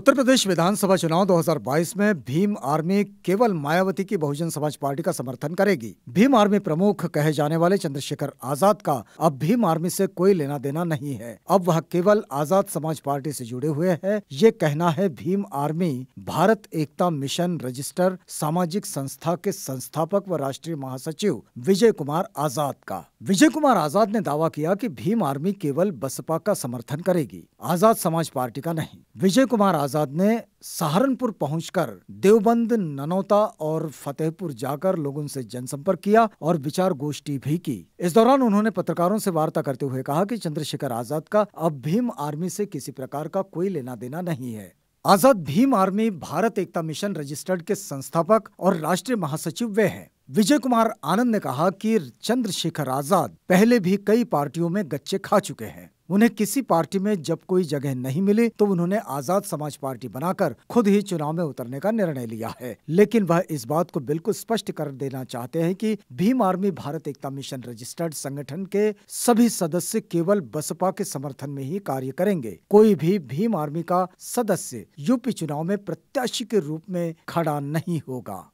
उत्तर प्रदेश विधानसभा चुनाव 2022 में भीम आर्मी केवल मायावती की बहुजन समाज पार्टी का समर्थन करेगी भीम आर्मी प्रमुख कहे जाने वाले चंद्रशेखर आजाद का अब भीम आर्मी से कोई लेना देना नहीं है अब वह केवल आजाद समाज पार्टी से जुड़े हुए है ये कहना है Bhim Army Bharat Ekta Mission register सामाजिक संस्था के संस्थापक व राष्ट्रीय महासचिव विजय कुमार आजाद का विजय कुमार आजाद ने दावा किया की कि भीम आर्मी केवल बसपा का समर्थन करेगी आजाद समाज पार्टी का नहीं विजय कुमार आजाद ने सहारनपुर पहुंचकर देवबंद ननौता और फतेहपुर जाकर लोगों से जनसंपर्क किया और विचार गोष्ठी भी की इस दौरान उन्होंने पत्रकारों से वार्ता करते हुए कहा कि चंद्रशेखर आजाद का अब भीम आर्मी से किसी प्रकार का कोई लेना देना नहीं है Azad Bhim Army Bharat Ekta Mission registered के संस्थापक और राष्ट्रीय महासचिव वे हैं विजय कुमार आनंद ने कहा कि चंद्रशेखर आजाद पहले भी कई पार्टियों में गच्चे खा चुके हैं उन्हें किसी पार्टी में जब कोई जगह नहीं मिली तो उन्होंने आजाद समाज पार्टी बनाकर खुद ही चुनाव में उतरने का निर्णय लिया है लेकिन वह इस बात को बिल्कुल स्पष्ट कर देना चाहते हैं कि Bhim Army Bharat Ekta Mission registered संगठन के सभी सदस्य केवल बसपा के समर्थन में ही कार्य करेंगे कोई भी भीम आर्मी का सदस्य यूपी चुनाव में प्रत्याशी के रूप में खड़ा नहीं होगा